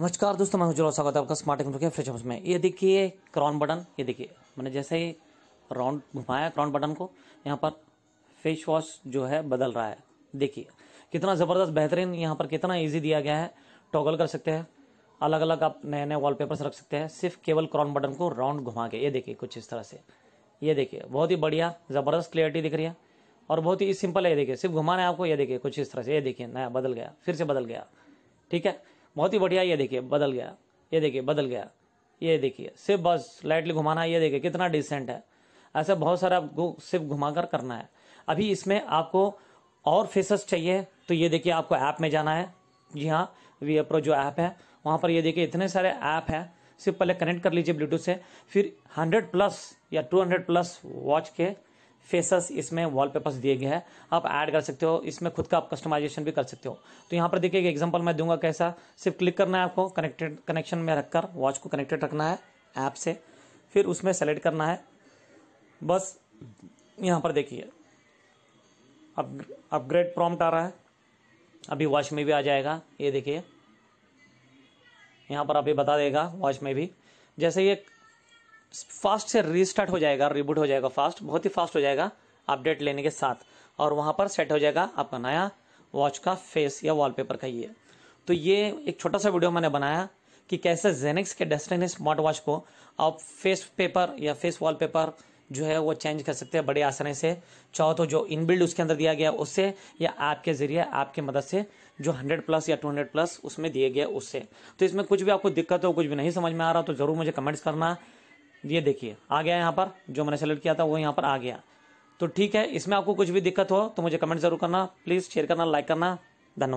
नमस्कार दोस्तों मैं हूं स्वागत है आपका स्मार्ट के फ्रेश में ये देखिए क्रॉन बटन ये देखिए मैंने जैसे ही राउंड घुमाया क्रॉन बटन को यहाँ पर फेस वॉश जो है बदल रहा है देखिए कितना ज़बरदस्त बेहतरीन यहाँ पर कितना ईजी दिया गया है टॉगल कर सकते हैं अलग अलग आप नए नए वॉलपेपर्स रख सकते हैं सिर्फ केवल क्रॉन बटन को राउंड घुमा के ये देखिए कुछ इस तरह से ये देखिए बहुत ही बढ़िया ज़बरदस्त क्लियरिटी दिख रही है और बहुत ही सिंपल है ये देखिए सिर्फ घुमाना है आपको ये देखिए कुछ इस तरह से ये देखिए नया बदल गया फिर से बदल गया ठीक है बहुत ही बढ़िया ये देखिए बदल गया ये देखिए बदल गया ये देखिए सिर्फ बस लाइटली घुमाना है ये देखिए कितना डिसेंट है ऐसा बहुत सारा आपको सिर्फ घुमाकर करना है अभी इसमें आपको और फेसेस चाहिए तो ये देखिए आपको ऐप में जाना है जी हाँ वी प्रो जो ऐप है वहाँ पर ये देखिए इतने सारे ऐप हैं सिर्फ पहले कनेक्ट कर लीजिए ब्लूटूथ से फिर 100 प्लस या 200 प्लस वॉच के फेसेस इसमें वॉलपेपर्स दिए गए हैं आप ऐड कर सकते हो इसमें खुद का आप कस्टमाइजेशन भी कर सकते हो तो यहाँ पर देखिए एग्जाम्पल मैं दूंगा कैसा सिर्फ क्लिक करना है आपको कनेक्टेड कनेक्शन में रखकर वॉच को कनेक्टेड रखना है ऐप से फिर उसमें सेलेक्ट करना है बस यहाँ पर देखिए अब अपग्रेड प्रॉम्प्ट आ रहा है अभी वॉच में भी आ जाएगा ये देखिए यहाँ पर अभी बता देगा वॉच में भी जैसे ये फास्ट से रीस्टार्ट हो जाएगा रिबूट हो जाएगा फास्ट बहुत ही फास्ट हो जाएगा अपडेट लेने के साथ और वहां पर सेट हो जाएगा आपका नया वॉच का फेस या वॉलपेपर का ये तो ये एक छोटा सा वीडियो मैंने बनाया कि कैसे जेनेक्स के डेस्टिन स्मार्ट वॉच को आप फेस पेपर या फेस वॉलपेपर जो है वो चेंज कर सकते हैं बड़े आसानी से चाहो तो जो इनबिल्ड उसके अंदर दिया गया उससे या ऐप के जरिए ऐप की मदद से जो 100 प्लस या 200 प्लस उसमें दिए गए उससे तो इसमें कुछ भी आपको दिक्कत हो कुछ भी नहीं समझ में आ रहा तो ज़रूर मुझे कमेंट्स करना ये देखिए आ गया यहाँ पर जो मैंने सेलेक्ट किया था वो यहाँ पर आ गया तो ठीक है इसमें आपको कुछ भी दिक्कत हो तो मुझे कमेंट जरूर करना प्लीज़ शेयर करना लाइक करना धन्यवाद